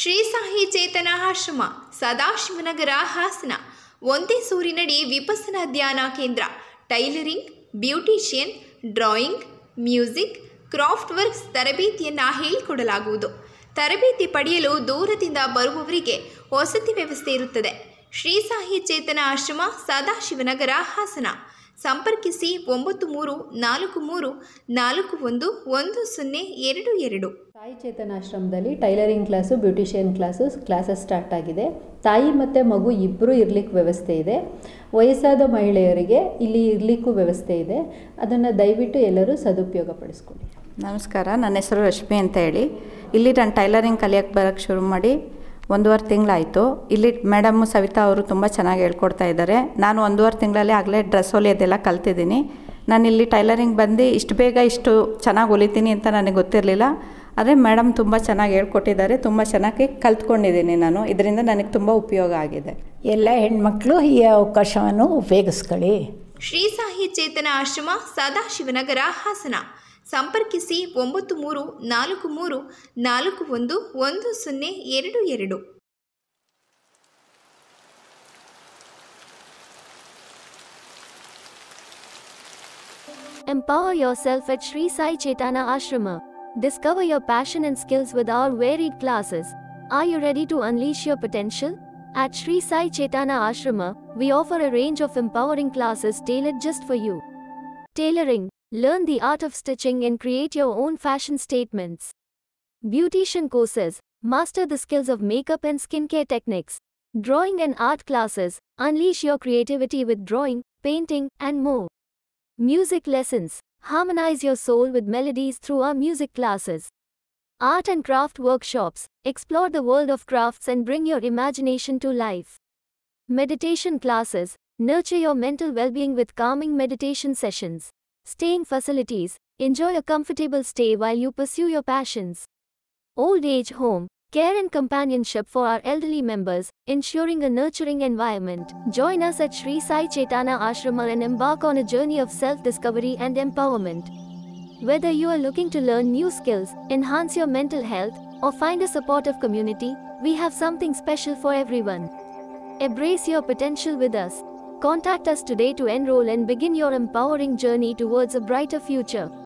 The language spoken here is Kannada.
ಶ್ರೀ ಸಾಹಿ ಚೇತನ ಆಶ್ರಮ ಸದಾಶಿವನಗರ ಹಾಸನ ಒಂದೇ ಸೂರಿನಡಿ ವಿಪಸನ ಧ್ಯಾನ ಕೇಂದ್ರ tailoring beautician drawing music craft works ತರಬೇತಿಯನ್ನು ಹೇಳಿಕೊಡಲಾಗುವುದು ತರಬೇತಿ ಪಡೆಯಲು ದೂರದಿಂದ ಬರುವವರಿಗೆ ವಸತಿ ವ್ಯವಸ್ಥೆ ಇರುತ್ತದೆ ಶ್ರೀ ಸಾಹಿ ಚೇತನ ಆಶ್ರಮ ಸದಾಶಿವನಗರ ಹಾಸನ ಸಂಪರ್ಕಿಸಿ ಒಂಬತ್ತು ಮೂರು ನಾಲ್ಕು ಮೂರು ನಾಲ್ಕು ಒಂದು ಒಂದು ಸೊನ್ನೆ ಎರಡು ಎರಡು ತಾಯಿ ಚೇತನಾಶ್ರಮದಲ್ಲಿ tailoring class beautician class classes start ಆಗಿದೆ ತಾಯಿ ಮತ್ತು ಮಗು ಇಬ್ಬರು ಇರಲಿಕ್ಕೆ ವ್ಯವಸ್ಥೆ ಇದೆ ವಯಸ್ಸಾದ ಮಹಿಳೆಯರಿಗೆ ಇಲ್ಲಿ ಇರಲಿಕ್ಕೂ ವ್ಯವಸ್ಥೆ ಇದೆ ಅದನ್ನು ದಯವಿಟ್ಟು ಎಲ್ಲರೂ ಸದುಪಯೋಗ ಪಡಿಸ್ಕೊಳ್ಳಿ ನಮಸ್ಕಾರ ನನ್ನ ಹೆಸರು ರಶ್ಮಿ ಅಂತ ಹೇಳಿ ಇಲ್ಲಿ ನಾನು ಟೈಲರಿಂಗ್ ಕಲಿಯೋಕ್ಕೆ ಬರೋಕ್ಕೆ ಶುರು ಮಾಡಿ ಒಂದೂವರೆ ತಿಂಗಳಾಯಿತು ಇಲ್ಲಿ ಮೇಡಮ್ ಸವಿತಾ ಅವರು ತುಂಬ ಚೆನ್ನಾಗಿ ಹೇಳ್ಕೊಡ್ತಾ ಇದ್ದಾರೆ ನಾನು ಒಂದೂವರೆ ತಿಂಗಳಲ್ಲಿ ಆಗಲೇ ಡ್ರೆಸ್ ಹೊಲಿಯೋದೆಲ್ಲ ಕಲ್ತಿದ್ದೀನಿ ನಾನು ಇಲ್ಲಿ ಟೈಲರಿಂಗ್ ಬಂದು ಇಷ್ಟು ಬೇಗ ಇಷ್ಟು ಚೆನ್ನಾಗಿ ಹೊಲಿತೀನಿ ಅಂತ ನನಗೆ ಗೊತ್ತಿರಲಿಲ್ಲ ಆದರೆ ಮೇಡಮ್ ತುಂಬ ಚೆನ್ನಾಗಿ ಹೇಳ್ಕೊಟ್ಟಿದ್ದಾರೆ ತುಂಬ ಚೆನ್ನಾಗಿ ಕಲ್ತ್ಕೊಂಡಿದ್ದೀನಿ ನಾನು ಇದರಿಂದ ನನಗೆ ತುಂಬ ಉಪಯೋಗ ಆಗಿದೆ ಎಲ್ಲ ಹೆಣ್ಮಕ್ಳು ಈ ಅವಕಾಶವನ್ನು ಉಪಯೋಗಿಸ್ಕೊಳ್ಳಿ ಶ್ರೀ ಸಾಹಿ ಚೇತನ ಆಶ್ರಮ ಸದಾಶಿವನಗರ ಹಾಸನ ಸಂಪರ್ಕಿಸಿ ಒಂಬತ್ತು ಮೂರು ನಾಲ್ಕು ಮೂರು ನಾಲ್ಕು ಒಂದು ಒಂದು ಸೊನ್ನೆ ಎರಡು ಎರಡು Empower yourself at Sri Sai Chaitana Ashrama. Discover your passion and skills with our varied classes. Are you ready to unleash your potential? At Sri Sai Chaitana Ashrama, we offer a range of empowering classes tailored just for you. Tailoring Learn the art of stitching and create your own fashion statements. Beautician courses Master the skills of makeup and skincare techniques. Drawing and art classes Unleash your creativity with drawing, painting, and more. Music lessons Harmonize your soul with melodies through our music classes. Art and craft workshops explore the world of crafts and bring your imagination to life. Meditation classes nurture your mental well being with calming meditation sessions. Staying facilities enjoy a comfortable stay while you pursue your passions. Old age home care and companionship for our elderly members, ensuring a nurturing environment. Join us at Sri Sai Chaitana Ashrama and embark on a journey of self-discovery and empowerment. Whether you are looking to learn new skills, enhance your mental health, or find a supportive community, we have something special for everyone. Embrace your potential with us. Contact us today to enroll and begin your empowering journey towards a brighter future.